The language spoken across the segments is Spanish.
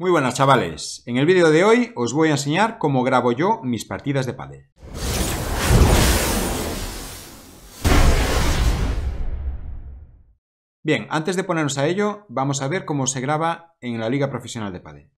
Muy buenas chavales, en el vídeo de hoy os voy a enseñar cómo grabo yo mis partidas de pádel. Bien, antes de ponernos a ello, vamos a ver cómo se graba en la Liga Profesional de pádel.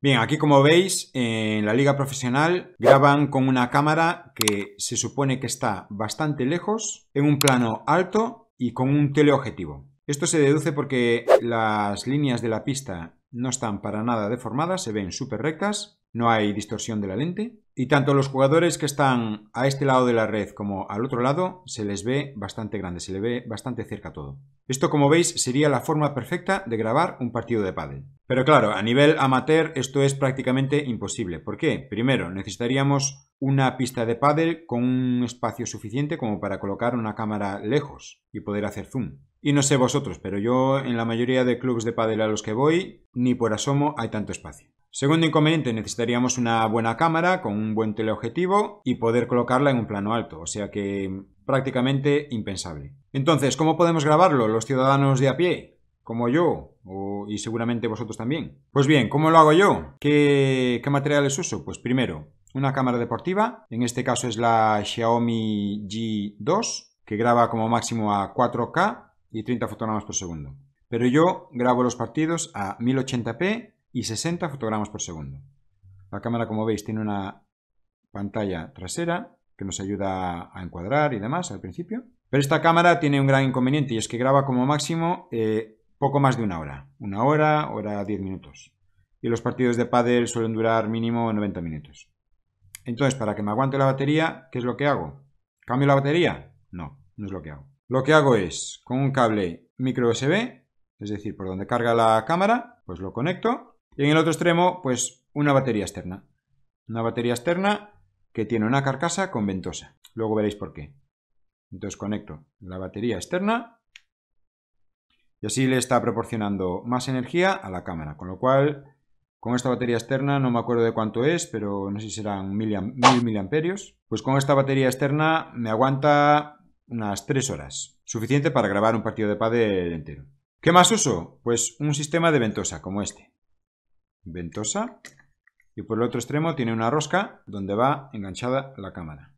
Bien, aquí como veis, en la Liga Profesional graban con una cámara que se supone que está bastante lejos, en un plano alto y con un teleobjetivo. Esto se deduce porque las líneas de la pista no están para nada deformadas, se ven súper rectas, no hay distorsión de la lente y tanto los jugadores que están a este lado de la red como al otro lado se les ve bastante grande, se le ve bastante cerca todo. Esto como veis sería la forma perfecta de grabar un partido de pádel. Pero claro, a nivel amateur esto es prácticamente imposible. ¿Por qué? Primero, necesitaríamos una pista de pádel con un espacio suficiente como para colocar una cámara lejos y poder hacer zoom. Y no sé vosotros, pero yo en la mayoría de clubes de pádel a los que voy, ni por asomo hay tanto espacio. Segundo inconveniente, necesitaríamos una buena cámara con un buen teleobjetivo y poder colocarla en un plano alto, o sea que prácticamente impensable. Entonces, ¿cómo podemos grabarlo los ciudadanos de a pie? Como yo, y seguramente vosotros también. Pues bien, ¿cómo lo hago yo? ¿Qué, qué materiales uso? Pues primero, una cámara deportiva, en este caso es la Xiaomi G2, que graba como máximo a 4K y 30 fotogramas por segundo. Pero yo grabo los partidos a 1080p y 60 fotogramas por segundo. La cámara, como veis, tiene una pantalla trasera que nos ayuda a encuadrar y demás al principio. Pero esta cámara tiene un gran inconveniente y es que graba como máximo eh, poco más de una hora. Una hora, hora 10 minutos. Y los partidos de pádel suelen durar mínimo 90 minutos. Entonces, para que me aguante la batería, ¿qué es lo que hago? ¿Cambio la batería? No, no es lo que hago. Lo que hago es, con un cable micro USB, es decir, por donde carga la cámara, pues lo conecto y en el otro extremo, pues una batería externa. Una batería externa que tiene una carcasa con ventosa. Luego veréis por qué. Entonces conecto la batería externa y así le está proporcionando más energía a la cámara. Con lo cual, con esta batería externa, no me acuerdo de cuánto es, pero no sé si serán mil miliamperios. Pues con esta batería externa me aguanta unas tres horas. Suficiente para grabar un partido de pádel entero. ¿Qué más uso? Pues un sistema de ventosa como este ventosa y por el otro extremo tiene una rosca donde va enganchada la cámara.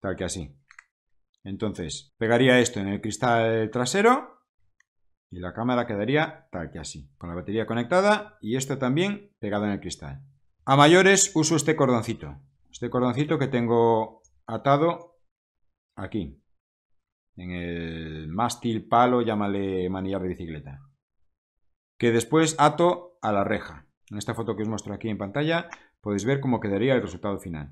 Tal que así. Entonces, pegaría esto en el cristal trasero y la cámara quedaría tal que así, con la batería conectada y esto también pegado en el cristal. A mayores uso este cordoncito, este cordoncito que tengo atado aquí, en el mástil, palo, llámale manillar de bicicleta, que después ato a la reja. En esta foto que os muestro aquí en pantalla podéis ver cómo quedaría el resultado final.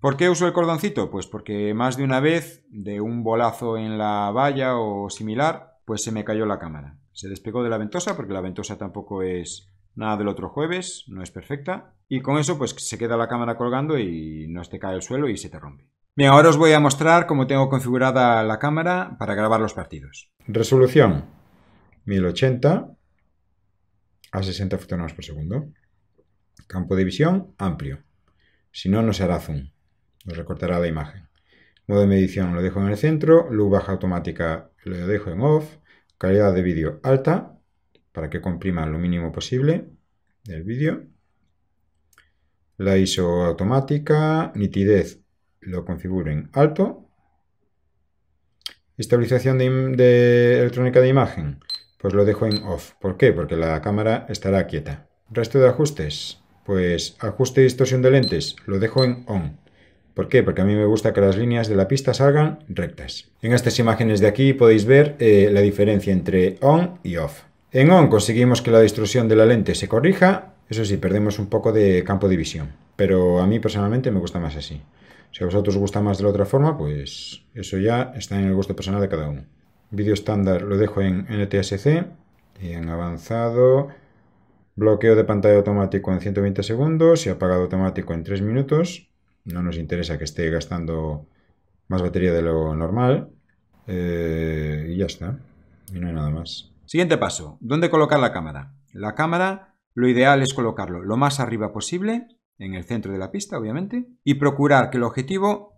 ¿Por qué uso el cordoncito? Pues porque más de una vez, de un bolazo en la valla o similar, pues se me cayó la cámara. Se despegó de la ventosa porque la ventosa tampoco es nada del otro jueves, no es perfecta. Y con eso pues se queda la cámara colgando y no te cae el suelo y se te rompe. Bien, ahora os voy a mostrar cómo tengo configurada la cámara para grabar los partidos. Resolución 1080 a 60 fotogramas por segundo. Campo de visión amplio. Si no, no se hará zoom. Nos recortará la imagen. Modo de medición lo dejo en el centro. Luz baja automática lo dejo en off. Calidad de vídeo alta para que comprima lo mínimo posible del vídeo. La ISO automática. Nitidez lo configuro en alto. Estabilización de electrónica de imagen pues lo dejo en off. ¿Por qué? Porque la cámara estará quieta. Resto de ajustes, pues ajuste y distorsión de lentes, lo dejo en on. ¿Por qué? Porque a mí me gusta que las líneas de la pista salgan rectas. En estas imágenes de aquí podéis ver eh, la diferencia entre on y off. En on conseguimos que la distorsión de la lente se corrija, eso sí, perdemos un poco de campo de visión, pero a mí personalmente me gusta más así. Si a vosotros os gusta más de la otra forma, pues eso ya está en el gusto personal de cada uno. Vídeo estándar lo dejo en NTSC y en avanzado. Bloqueo de pantalla automático en 120 segundos y apagado automático en 3 minutos. No nos interesa que esté gastando más batería de lo normal. Eh, y ya está. Y no hay nada más. Siguiente paso. ¿Dónde colocar la cámara? La cámara, lo ideal es colocarlo lo más arriba posible, en el centro de la pista, obviamente, y procurar que el objetivo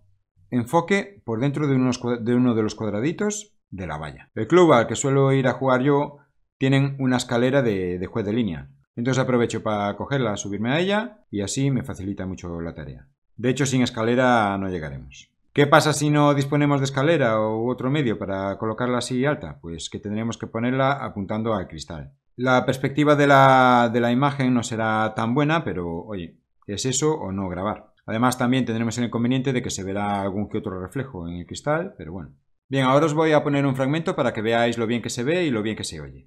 enfoque por dentro de uno de los cuadraditos de la valla. El club al que suelo ir a jugar yo tienen una escalera de, juez de línea. Entonces aprovecho para cogerla, subirme a ella y así me facilita mucho la tarea. De hecho, sin escalera no llegaremos. ¿Qué pasa si no disponemos de escalera o otro medio para colocarla así alta? Pues que tendremos que ponerla apuntando al cristal. La perspectiva de la, de la, imagen no será tan buena, pero oye, ¿es eso o no grabar? Además también tendremos el inconveniente de que se verá algún que otro reflejo en el cristal, pero bueno, Bien, ahora os voy a poner un fragmento para que veáis lo bien que se ve y lo bien que se oye.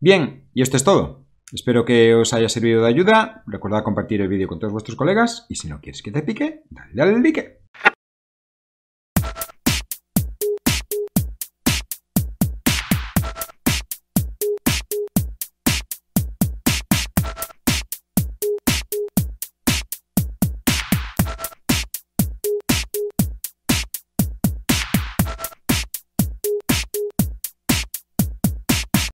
Bien, y esto es todo. Espero que os haya servido de ayuda. Recordad compartir el vídeo con todos vuestros colegas y si no quieres que te pique, dale al like.